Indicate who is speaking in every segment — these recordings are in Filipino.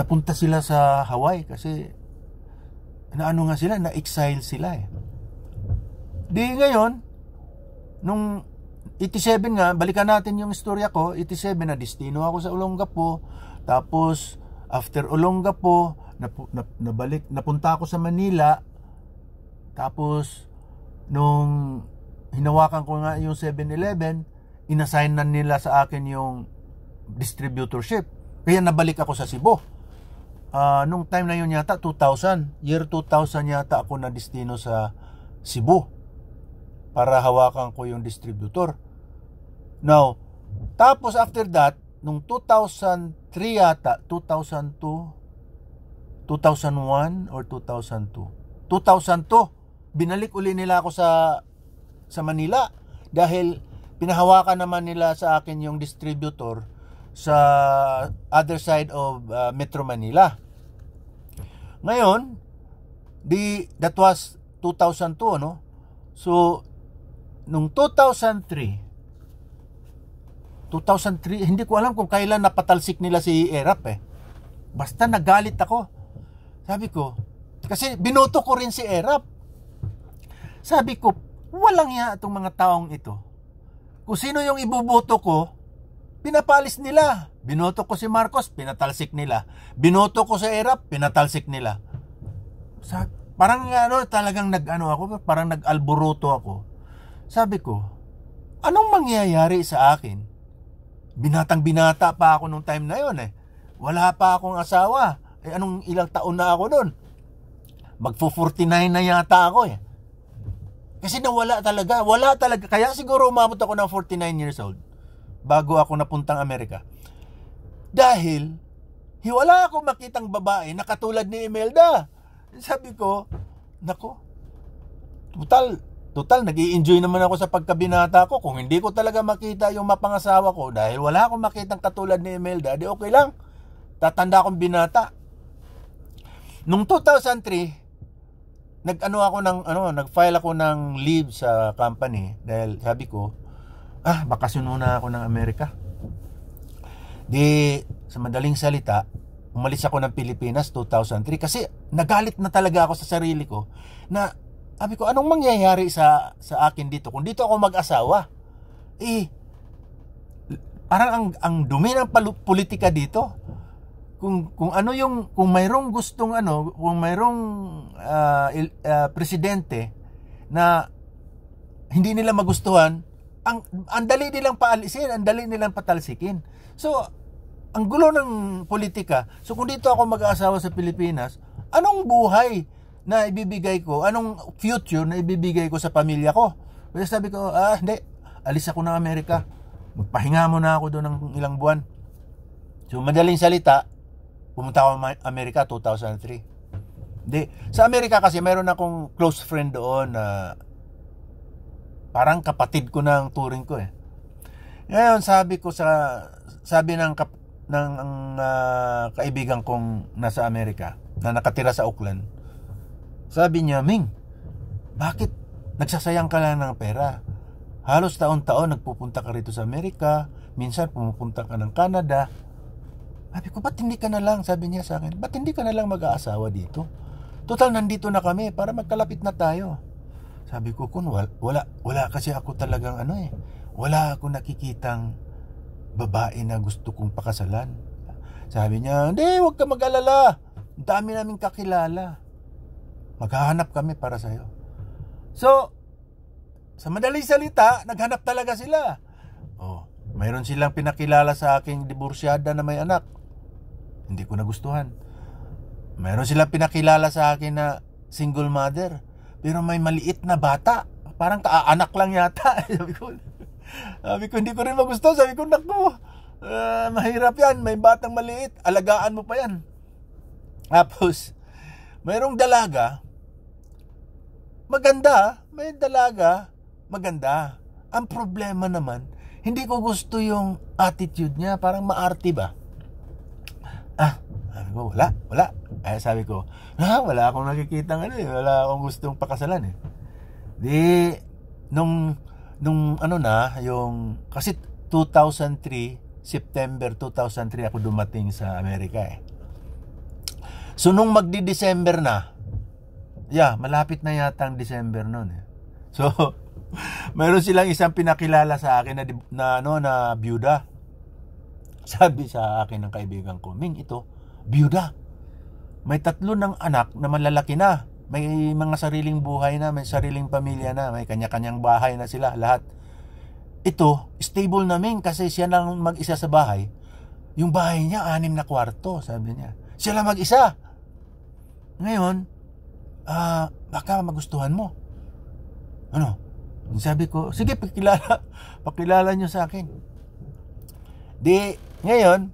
Speaker 1: napunta sila sa Hawaii kasi naano nga sila, na-exile sila eh. Di ngayon, nung 87 nga, balikan natin yung istorya ko, 87 na destino ako sa Olongapo, tapos after Olongapo, nap, nap, nabalik, napunta ako sa Manila, tapos nung hinawakan ko nga yung 7-Eleven, inassign na nila sa akin yung distributorship. Kaya nabalik ako sa Cebu uh, nung time na yun yata 2000 year 2000 yata ako na destino sa Cebu para hawakan ko yung distributor now tapos after that nung 2003 yata 2002 2001 or 2002 2002 binalik uli nila ako sa sa Manila dahil pinahawakan naman nila sa akin yung distributor sa other side of uh, Metro Manila. Ngayon, di that was 2002 no. So nung 2003 2003 hindi ko alam kung kailan napatalsik nila si Erap eh. Basta nagalit ako. Sabi ko, kasi binoto ko rin si Erap. Sabi ko, walang ya itong mga taong ito. Kung sino yung ibuboto ko, pinapalis nila. Binoto ko si Marcos, pinatalsik nila. Binoto ko si Erap, pinatalsik nila. Sa, parang ano, talagang nag-ano ako, parang nag-alburoto ako. Sabi ko, anong mangyayari sa akin? Binatang binata pa ako nung time na yon eh. Wala pa akong asawa. Eh anong ilang taon na ako noon? Magfo 49 na yata ako eh. Kasi nawala talaga, wala talaga. Kaya siguro umabot ako ng 49 years old bago ako napuntang Amerika. Dahil, hiwala ako makitang babae na katulad ni Imelda. Sabi ko, nako, total, total, nag enjoy naman ako sa pagkabinata ko. Kung hindi ko talaga makita yung mapangasawa ko dahil wala akong makitang katulad ni Imelda, di okay lang. Tatanda akong binata. Nung 2003, nag-ano ako ng ano, nag-file ako ng leave sa company dahil sabi ko ah, bakasyon na ako ng Amerika. Di, sa madaling salita, umalis ako ng Pilipinas 2003 kasi nagalit na talaga ako sa sarili ko na sabi ko, anong mangyayari sa, sa akin dito? Kung dito ako mag-asawa, eh, parang ang, ang dumi ng politika dito. Kung, kung ano yung, kung mayroong gustong ano, kung mayroong uh, uh, presidente na hindi nila magustuhan, ang, ang dali nilang paalisin, ang dali nilang patalsikin. So, ang gulo ng politika. So, kung dito ako mag-aasawa sa Pilipinas, anong buhay na ibibigay ko? Anong future na ibibigay ko sa pamilya ko? Kaya sabi ko, ah, hindi, alis ako ng Amerika. Magpahinga muna ako doon ng ilang buwan. So, madaling salita, pumunta ako sa Amerika 2003. Hindi. Sa Amerika kasi, mayroon akong close friend doon na uh, Parang kapatid ko na ang turing ko eh. Ngayon sabi ko sa sabi ng kap, ng uh, kaibigan kong nasa Amerika na nakatira sa Oakland. Sabi niya, "Ming, bakit nagsasayang ka lang ng pera? Halos taon-taon nagpupunta ka rito sa Amerika, minsan pumupunta ka ng Canada." Sabi ko, ba't hindi ka na lang, sabi niya sa akin, ba't hindi ka na lang mag-aasawa dito? Total, nandito na kami para magkalapit na tayo. Sabi ko, kun wala, wala, wala kasi ako talagang ano eh. Wala ako nakikitang babae na gusto kong pakasalan. Sabi niya, hindi, huwag ka mag-alala. Ang dami naming kakilala. Maghahanap kami para sa'yo. So, sa madaling salita, naghanap talaga sila. Oh, mayroon silang pinakilala sa aking diborsyada na may anak. Hindi ko nagustuhan. Mayroon silang pinakilala sa akin na single mother pero may maliit na bata. Parang kaanak lang yata. sabi ko, sabi ko, hindi ko rin magusto. Sabi ko, naku, uh, mahirap yan. May batang maliit. Alagaan mo pa yan. Tapos, mayroong dalaga. Maganda. May dalaga. Maganda. Ang problema naman, hindi ko gusto yung attitude niya. Parang maarte ba? Ah, sabi ko, wala, wala. Eh, sabi ko, ah, wala akong nakikita ng ano eh. Wala akong gustong pakasalan eh. Di, nung, nung ano na, yung, kasi 2003, September 2003 ako dumating sa Amerika eh. So, nung magdi-December na, yeah, malapit na yata ang December noon eh. So, mayroon silang isang pinakilala sa akin na, na ano, na byuda. Sabi sa akin ng kaibigan ko, Ming, ito, byuda may tatlo ng anak na malalaki na. May mga sariling buhay na, may sariling pamilya na, may kanya-kanyang bahay na sila lahat. Ito, stable namin kasi siya lang mag-isa sa bahay. Yung bahay niya, anim na kwarto, sabi niya. Siya lang mag-isa. Ngayon, ah, uh, baka magustuhan mo. Ano? Sabi ko, sige, pakilala, pakilala niyo sa akin. Di, ngayon,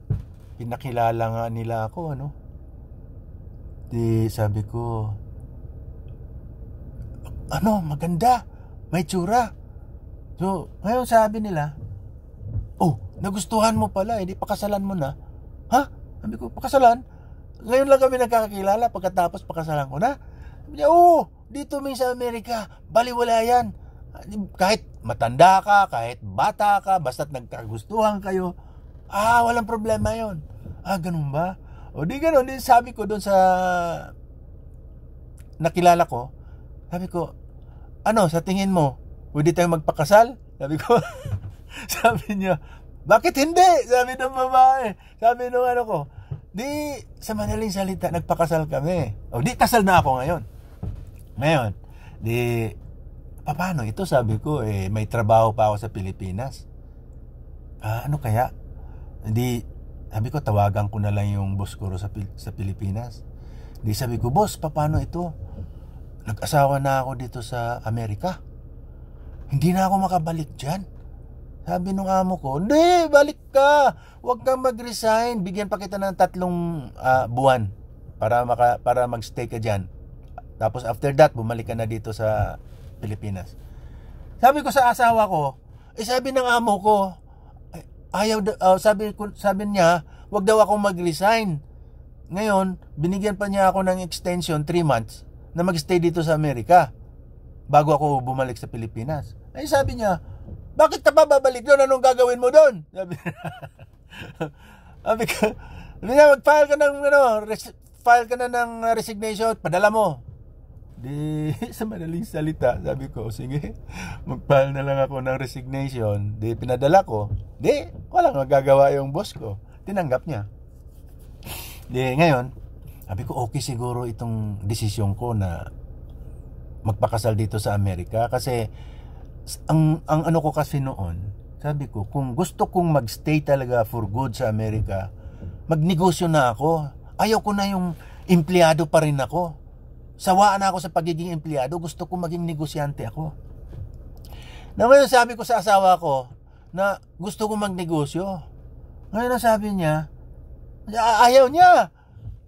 Speaker 1: pinakilala nga nila ako, ano? Di sabi ko, ano, maganda, may tsura. So, ngayon sabi nila, oh, nagustuhan mo pala, hindi eh, pakasalan mo na. Ha? Sabi ko, pakasalan? Ngayon lang kami nagkakakilala pagkatapos pakasalan ko na. Sabi niya, oh, dito may sa Amerika, baliwala yan. Kahit matanda ka, kahit bata ka, basta't nagkagustuhan kayo, ah, walang problema yon. Ah, ganun ba? O di ganoon, din sabi ko doon sa nakilala ko, sabi ko, ano, sa tingin mo, pwede tayong magpakasal? Sabi ko, sabi niya, bakit hindi? Sabi ng babae. Sabi nung ano ko, di, sa manaling salita, nagpakasal kami. O di, kasal na ako ngayon. Ngayon, di, paano ito? Sabi ko, eh, may trabaho pa ako sa Pilipinas. Ah, ano kaya? Di, sabi ko, tawagan ko na lang yung boss ko sa, sa Pilipinas. Di sabi ko, boss, paano ito? Nag-asawa na ako dito sa Amerika. Hindi na ako makabalik dyan. Sabi nung amo ko, hindi, balik ka. Huwag kang mag-resign. Bigyan pa kita ng tatlong uh, buwan para, maka, para mag-stay ka dyan. Tapos after that, bumalik ka na dito sa Pilipinas. Sabi ko sa asawa ko, eh sabi ng amo ko, ayaw uh, sabi sabi niya, wag daw ako mag-resign. Ngayon, binigyan pa niya ako ng extension 3 months na mag-stay dito sa Amerika bago ako bumalik sa Pilipinas. Ay eh, sabi niya, bakit ka pa babalik doon? Anong gagawin mo doon? Sabi, sabi ko, sabi niya, mag-file ka ng, ano, res- file ka na ng resignation, padala mo. Di, sa madaling salita, sabi ko, sige, magpahal na lang ako ng resignation. Di, pinadala ko. Di, walang magagawa yung boss ko. Tinanggap niya. Di, ngayon, sabi ko, okay siguro itong desisyon ko na magpakasal dito sa Amerika. Kasi, ang, ang ano ko kasi noon, sabi ko, kung gusto kong magstay talaga for good sa Amerika, magnegosyo na ako. Ayaw ko na yung empleyado pa rin ako Sawaan ako sa pagiging empleyado, gusto ko maging negosyante ako. Na ngayon sabi ko sa asawa ko na gusto ko magnegosyo. Ngayon ang sabi niya, ayaw niya.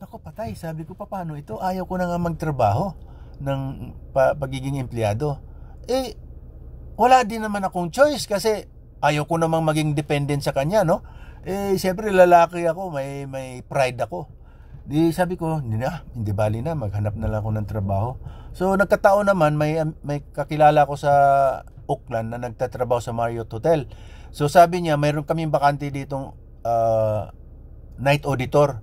Speaker 1: Ako patay, sabi ko paano ito? Ayaw ko na nga magtrabaho ng pagiging empleyado. Eh, wala din naman akong choice kasi ayaw ko namang maging dependent sa kanya, no? Eh, siyempre lalaki ako, may, may pride ako. Di sabi ko, hindi na, hindi bali na, maghanap na lang ako ng trabaho. So nagkataon naman, may, um, may kakilala ko sa Oakland na nagtatrabaho sa Marriott Hotel. So sabi niya, mayroon kaming bakante ditong uh, night auditor.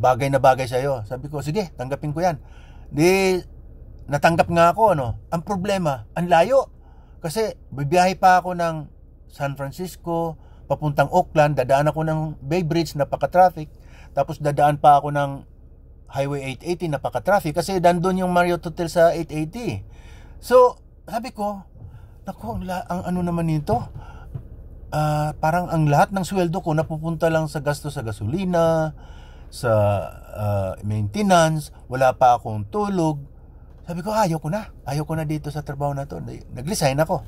Speaker 1: Bagay na bagay sa'yo. Sabi ko, sige, tanggapin ko yan. Di, natanggap nga ako, ano. Ang problema, ang layo. Kasi, bibiyahe pa ako ng San Francisco, papuntang Oakland, dadaan ako ng Bay Bridge, napaka-traffic. Tapos dadaan pa ako ng Highway 880, napaka-traffic kasi dandun yung Marriott Hotel sa 880. So, sabi ko, nako, ang, ano naman nito? Uh, parang ang lahat ng sweldo ko napupunta lang sa gasto sa gasolina, sa uh, maintenance, wala pa akong tulog. Sabi ko, ayaw ko na. Ayaw ko na dito sa trabaho na to. Nag-resign ako.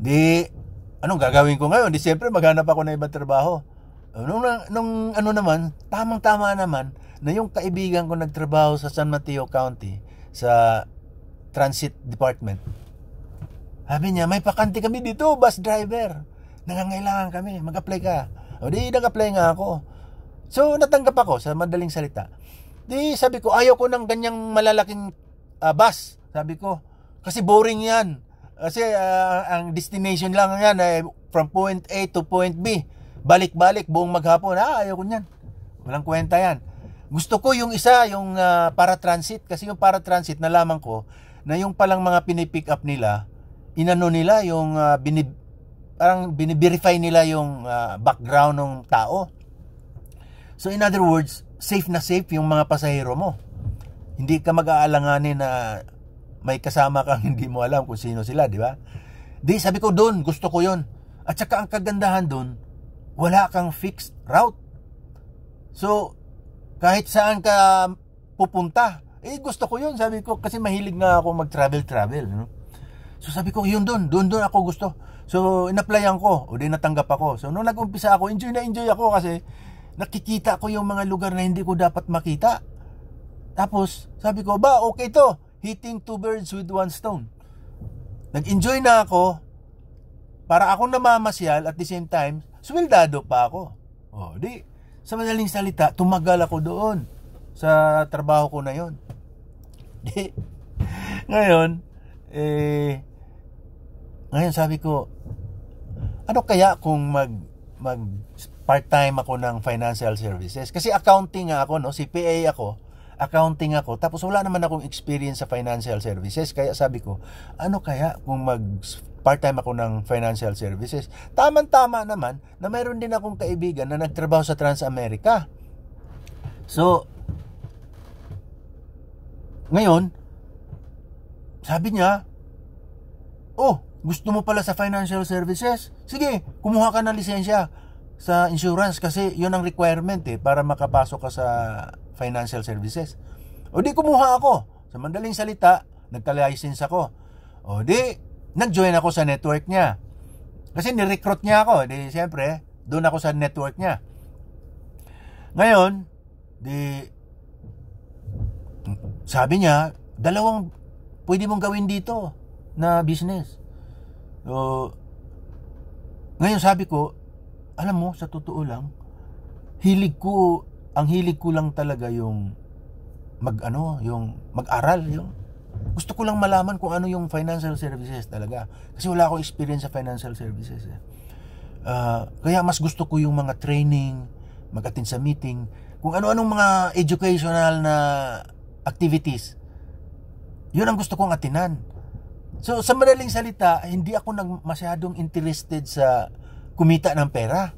Speaker 1: Di, anong gagawin ko ngayon? Di siyempre, maghanap ako ng ibang trabaho. Nung, nung ano naman, tamang-tama naman na yung kaibigan ko nagtrabaho sa San Mateo County sa Transit Department. Sabi niya, may pakante kami dito, bus driver. Nangangailangan kami, mag-apply ka. O di, nag-apply nga ako. So, natanggap ako sa madaling salita. Di, sabi ko, ayaw ko ng ganyang malalaking uh, bus. Sabi ko, kasi boring yan. Kasi uh, ang destination lang yan, eh, from point A to point B balik-balik buong maghapon. Ah, ayaw ko niyan. Walang kwenta yan. Gusto ko yung isa, yung uh, ah, para transit. Kasi yung para transit, nalaman ko na yung palang mga pinipick up nila, inano nila yung uh, binib parang biniverify nila yung uh, background ng tao. So in other words, safe na safe yung mga pasahero mo. Hindi ka mag-aalanganin na may kasama kang hindi mo alam kung sino sila, di ba? Di, sabi ko doon, gusto ko yon At saka ang kagandahan doon, wala kang fixed route. So, kahit saan ka pupunta, eh gusto ko yun, sabi ko, kasi mahilig nga ako mag-travel-travel. No? So sabi ko, yun doon, doon doon ako gusto. So, in-applyan ko, o di natanggap ako. So, nung nag-umpisa ako, enjoy na enjoy ako kasi nakikita ko yung mga lugar na hindi ko dapat makita. Tapos, sabi ko, ba, okay to. Hitting two birds with one stone. Nag-enjoy na ako para akong namamasyal at the same time, sumildado pa ako. Oh, di, sa madaling salita, tumagal ako doon sa trabaho ko na yon. Di, ngayon, eh, ngayon sabi ko, ano kaya kung mag, mag part-time ako ng financial services? Kasi accounting nga ako, no? CPA ako, accounting ako, tapos wala naman akong experience sa financial services. Kaya sabi ko, ano kaya kung mag part-time ako ng financial services. Tamang-tama naman na mayroon din akong kaibigan na nagtrabaho sa Transamerica. So, ngayon, sabi niya, Oh, gusto mo pala sa financial services? Sige, kumuha ka ng lisensya sa insurance kasi yon ang requirement eh para makapasok ka sa financial services. O di kumuha ako. Sa mandaling salita, nagka-license ako. O di, nag-join ako sa network niya. Kasi ni-recruit niya ako. Di, siyempre, doon ako sa network niya. Ngayon, di, sabi niya, dalawang pwede mong gawin dito na business. So, ngayon sabi ko, alam mo, sa totoo lang, hilig ko, ang hilig ko lang talaga yung mag ano, yung mag-aral, yung gusto ko lang malaman kung ano yung financial services talaga. Kasi wala akong experience sa financial services. Eh. Uh, kaya mas gusto ko yung mga training, mag sa meeting, kung ano-anong mga educational na activities. Yun ang gusto kong atinan. So, sa madaling salita, hindi ako nag masyadong interested sa kumita ng pera.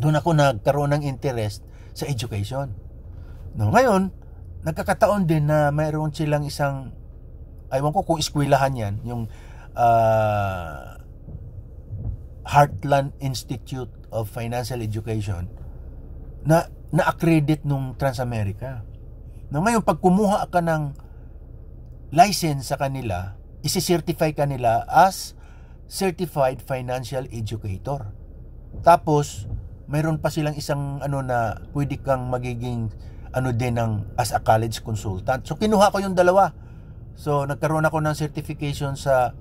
Speaker 1: Doon ako nagkaroon ng interest sa education. No, ngayon, nagkakataon din na mayroon silang isang aywan ko kung eskwelahan yan, yung uh, Heartland Institute of Financial Education na na-accredit nung Transamerica. No, ngayon, pag kumuha ka ng license sa kanila, isi-certify ka nila as Certified Financial Educator. Tapos, mayroon pa silang isang ano na pwede kang magiging ano din ng as a college consultant. So, kinuha ko yung dalawa So nagkaroon ako ng certification sa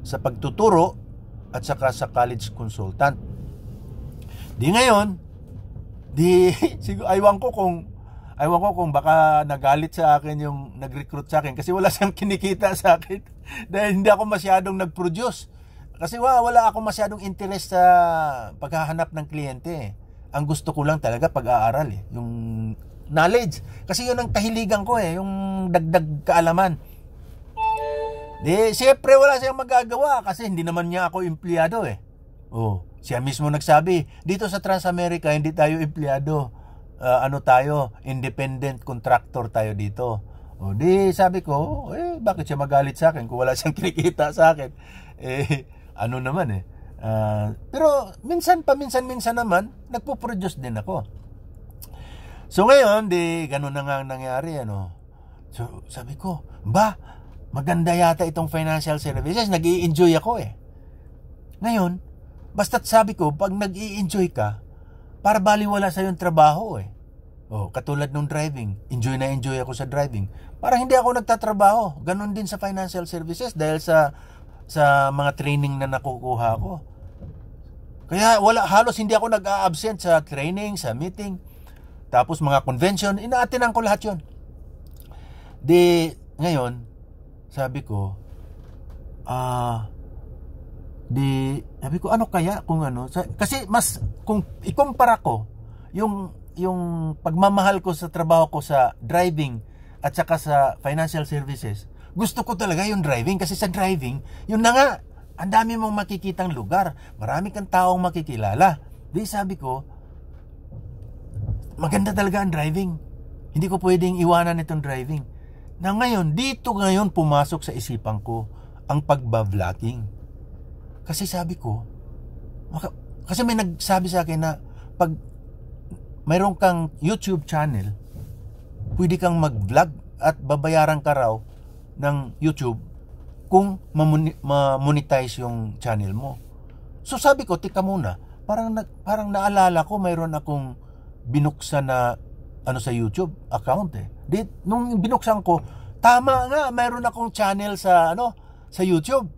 Speaker 1: sa pagtuturo at saka sa college consultant. Di ngayon, di siguro aywan ko kung aywan ko kung baka nagalit sa akin yung nag-recruit sa akin kasi wala siyang kinikita sa akin dahil hindi ako masyadong nag-produce. Kasi wala, wala ako masyadong interest sa paghahanap ng kliyente. Eh. Ang gusto ko lang talaga pag-aaral eh, yung knowledge. Kasi yun ang kahiligan ko eh, yung dagdag kaalaman. Di, siyempre wala siyang magagawa kasi hindi naman niya ako empleyado eh. Oh, siya mismo nagsabi, dito sa Transamerica hindi tayo empleyado. Uh, ano tayo, independent contractor tayo dito. oh, di sabi ko, eh bakit siya magalit sa akin kung wala siyang kinikita sa akin? Eh ano naman eh. Uh, pero minsan paminsan-minsan naman nagpo-produce din ako. So ngayon, di ganun na nga ang nangyari ano. So sabi ko, ba, maganda yata itong financial services, nag enjoy ako eh. Ngayon, basta't sabi ko, pag nag enjoy ka, para baliwala sa yung trabaho eh. Oh, katulad nung driving, enjoy na enjoy ako sa driving. Para hindi ako nagtatrabaho. Ganon din sa financial services dahil sa sa mga training na nakukuha ko. Kaya wala halos hindi ako nag-absent sa training, sa meeting, tapos mga convention, inaatenan ko lahat 'yon. Di ngayon, sabi ko, ah, uh, di, sabi ko, ano kaya kung ano? Kasi mas, kung ikumpara ko, yung, yung pagmamahal ko sa trabaho ko sa driving at saka sa financial services, gusto ko talaga yung driving kasi sa driving, yun na nga, ang dami mong makikitang lugar, marami kang taong makikilala. Di sabi ko, maganda talaga ang driving. Hindi ko pwedeng iwanan itong driving na ngayon, dito ngayon pumasok sa isipan ko ang pagba-vlogging. Kasi sabi ko, maka, kasi may nagsabi sa akin na pag mayroon kang YouTube channel, pwede kang mag-vlog at babayaran ka raw ng YouTube kung ma-monetize yung channel mo. So sabi ko, tika muna, parang, na, parang naalala ko mayroon akong binuksan na ano sa YouTube account eh. Di, nung binuksan ko, tama nga, mayroon akong channel sa ano sa YouTube.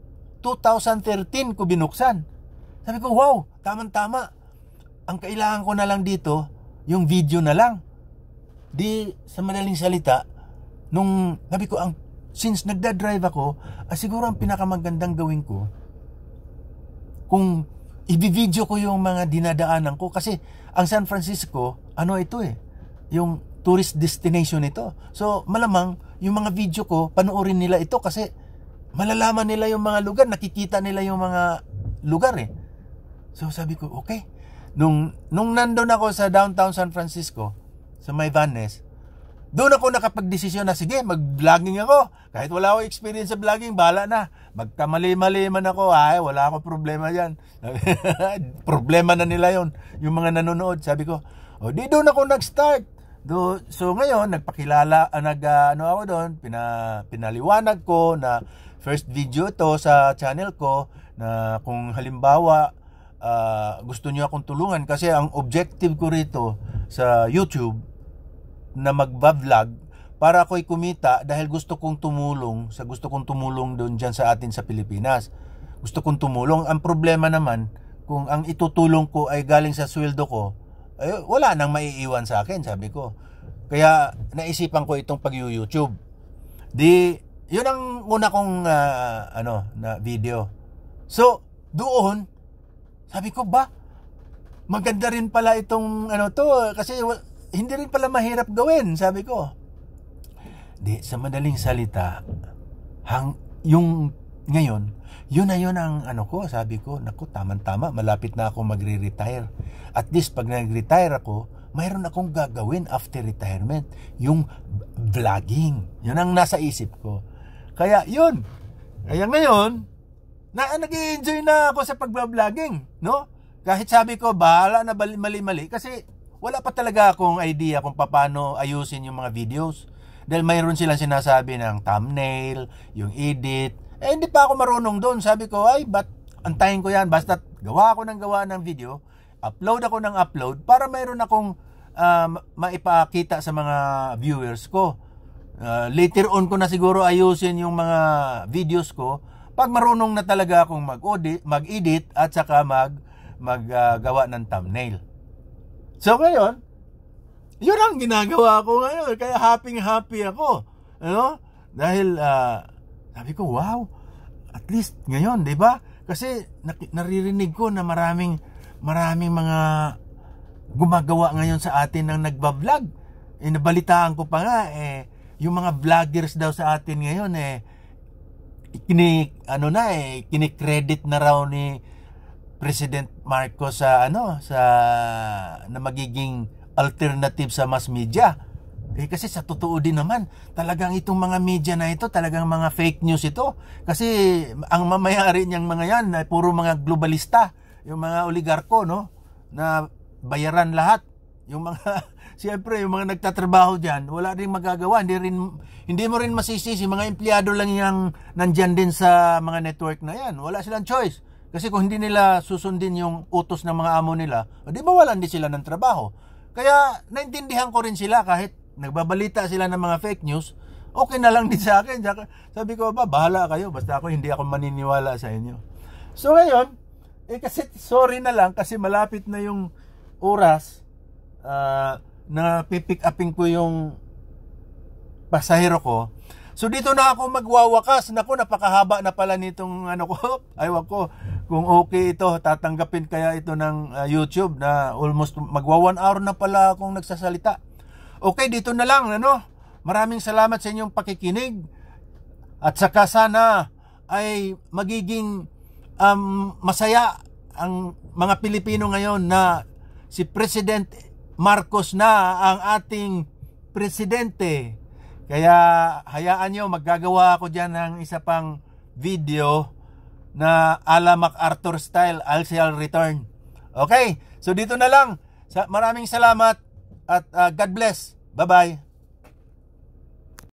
Speaker 1: 2013 ko binuksan. Sabi ko, wow, tamang-tama. Ang kailangan ko na lang dito, yung video na lang. Di, sa madaling salita, nung sabi ko, ang, since nagda-drive ako, ah, siguro ang pinakamagandang gawin ko, kung i-video ko yung mga dinadaanan ko kasi ang San Francisco, ano ito eh, yung tourist destination ito. So, malamang yung mga video ko, panoorin nila ito kasi malalaman nila yung mga lugar, nakikita nila yung mga lugar eh. So, sabi ko, okay. Nung, nung nandun ako sa downtown San Francisco, sa may Vannes, doon ako nakapagdesisyon na sige, mag-vlogging ako. Kahit wala akong experience sa vlogging, bala na. Magkamali-mali man ako, ay, wala akong problema diyan. problema na nila yon Yung mga nanonood, sabi ko, oh, di doon ako nag-start. Do, so ngayon nagpakilala uh, nag uh, ano ako doon, pina, pinaliwanag ko na first video to sa channel ko na kung halimbawa uh, gusto niyo akong tulungan kasi ang objective ko rito sa YouTube na magba-vlog para ako'y kumita dahil gusto kong tumulong sa gusto kong tumulong doon diyan sa atin sa Pilipinas. Gusto kong tumulong. Ang problema naman kung ang itutulong ko ay galing sa sweldo ko eh, wala nang maiiwan sa akin, sabi ko. Kaya naisipan ko itong pag-YouTube. Di, yun ang una kong uh, ano, na video. So, doon, sabi ko ba, maganda rin pala itong ano to kasi hindi rin pala mahirap gawin, sabi ko. Di, sa madaling salita, hang, yung ngayon, yun na yun ang ano ko, sabi ko, naku, tamang tama malapit na ako magre-retire. At least pag nag-retire ako, mayroon akong gagawin after retirement, yung vlogging. Yun ang nasa isip ko. Kaya yun, kaya ngayon, na nag-enjoy na ako sa pagba-vlogging, no? Kahit sabi ko, bahala na mali-mali kasi wala pa talaga akong idea kung paano ayusin yung mga videos. Dahil mayroon silang sinasabi ng thumbnail, yung edit, eh, hindi pa ako marunong doon. Sabi ko, ay, but antayin ko yan? Basta gawa ako ng gawa ng video, upload ako ng upload para mayroon akong uh, maipakita sa mga viewers ko. Uh, later on ko na siguro ayusin yung mga videos ko pag marunong na talaga akong mag-edit, mag-edit at saka mag maggawa uh, ng thumbnail. So ngayon, yun ang ginagawa ko ngayon. Kaya happy happy ako. Ano? Dahil uh, sabi ko, wow, at least ngayon, di ba? Kasi naririnig ko na maraming, maraming mga gumagawa ngayon sa atin ng nagbablog. Eh, nabalitaan ko pa nga, eh, yung mga vloggers daw sa atin ngayon, eh, kini, ano na, eh, kinikredit na raw ni President Marcos sa, ano, sa, na magiging alternative sa mass media eh kasi sa totoo din naman, talagang itong mga media na ito, talagang mga fake news ito. Kasi ang mamayari niyang mga yan, ay puro mga globalista, yung mga oligarko, no? Na bayaran lahat. Yung mga, siyempre, yung mga nagtatrabaho dyan, wala rin magagawa. Hindi, rin, hindi mo rin masisisi. Mga empleyado lang yung nandyan din sa mga network na yan. Wala silang choice. Kasi kung hindi nila susundin yung utos ng mga amo nila, di ba wala din sila ng trabaho. Kaya naintindihan ko rin sila kahit nagbabalita sila ng mga fake news, okay na lang din sa akin. Sabi ko, ba, bahala kayo. Basta ako, hindi ako maniniwala sa inyo. So ngayon, eh kasi sorry na lang kasi malapit na yung oras uh, na pipick upin ko yung pasahero ko. So dito na ako magwawakas. Naku, napakahaba na pala nitong ano ko. Aywan ko. Kung okay ito, tatanggapin kaya ito ng uh, YouTube na almost magwa 1 hour na pala akong nagsasalita. Okay, dito na lang, ano? Maraming salamat sa inyong pakikinig. At saka sana ay magiging um, masaya ang mga Pilipino ngayon na si President Marcos na ang ating presidente. Kaya hayaan nyo, maggagawa ako dyan ng isa pang video na ala MacArthur style, I shall return. Okay, so dito na lang. Maraming salamat. At uh, God bless. Bye-bye.